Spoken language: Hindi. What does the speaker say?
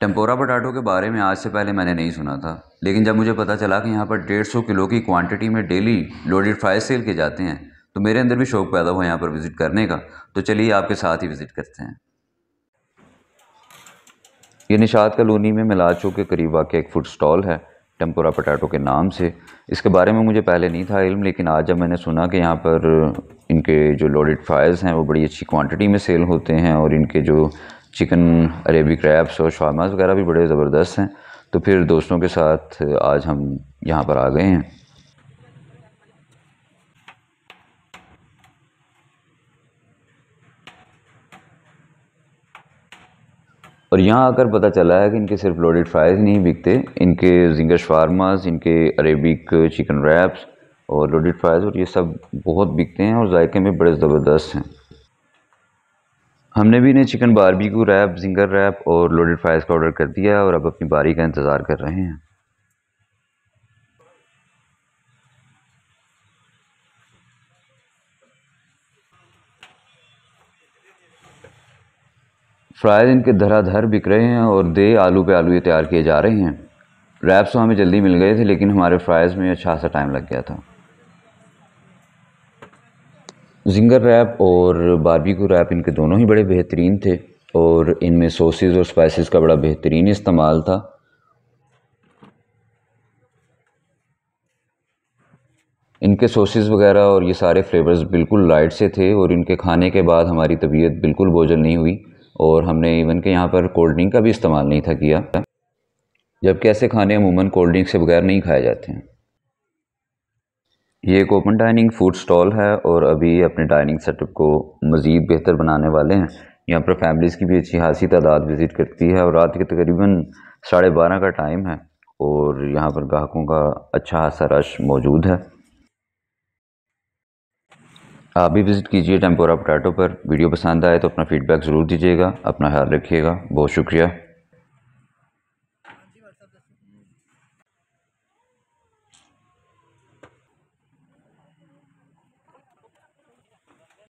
टेम्पोरा पटाटो के बारे में आज से पहले मैंने नहीं सुना था लेकिन जब मुझे पता चला कि यहाँ पर डेढ़ सौ किलो की क्वांटिटी में डेली लोडेड फ्राइज सेल किए जाते हैं तो मेरे अंदर भी शौक पैदा हुआ यहाँ पर विज़िट करने का तो चलिए आपके साथ ही विज़िट करते हैं ये निषाद कलोनी में मिलाद चौक के करीब वाक़ एक फूड स्टॉल है टेम्पोरा पटाटो के नाम से इसके बारे में मुझे पहले नहीं था इल्म लेकिन आज जब मैंने सुना कि यहाँ पर इनके जो लोडेड फ्राइज़ हैं वो बड़ी अच्छी क्वांटिटी में सेल होते हैं और इनके जो चिकन अरेबी क्रैप्स और शामाज वगैरह भी बड़े ज़बरदस्त हैं तो फिर दोस्तों के साथ आज हम यहाँ पर आ गए हैं और यहाँ आकर पता चला है कि इनके सिर्फ लोडेड फ्राइज़ नहीं बिकते इनके जिंगर फार्मास इनके अरेबिक चिकन रैप्स और लोडेड फ्राइज़ और ये सब बहुत बिकते हैं और जायके में बड़े ज़बरदस्त हैं हमने भी इन्हें चिकन को रैप जिंगर रैप और लोडेड फ्राइज़ का ऑर्डर कर दिया है और अब अपनी बारी का इंतज़ार कर रहे हैं फ्राइज़ इनके धरा धर बिक रहे हैं और दे आलू पे आलू ये तैयार किए जा रहे हैं रैप्स तो हमें जल्दी मिल गए थे लेकिन हमारे फ्राइज़ में अच्छा सा टाइम लग गया था जिंगर रैप और बारबेक्यू रैप इनके दोनों ही बड़े बेहतरीन थे और इनमें सोसेज़ और स्पाइसेस का बड़ा बेहतरीन इस्तेमाल था इनके सोसेज़ वगैरह और ये सारे फ्लेवर्स बिल्कुल लाइट से थे और इनके खाने के बाद हमारी तबीयत बिल्कुल बोझल नहीं हुई और हमने इवन के यहाँ पर कोल्ड ड्रिंक का भी इस्तेमाल नहीं था किया जबकि ऐसे खाने अमूमन कोल्ड ड्रिंक से बगैर नहीं खाए जाते हैं ये एक ओपन डाइनिंग फूड स्टॉल है और अभी अपने डाइनिंग सेटअप को मज़ीद बेहतर बनाने वाले हैं यहाँ पर फैमिलीज़ की भी अच्छी खासी तादाद विज़िट करती है और रात के तकरीबन साढ़े बारह का टाइम है और यहाँ पर ग्राहकों का अच्छा खासा रश मौजूद है आप भी विज़िट कीजिए टेम्पोरा पोटैटो पर वीडियो पसंद आए तो अपना फ़ीडबैक ज़रूर दीजिएगा अपना ख्याल रखिएगा बहुत शुक्रिया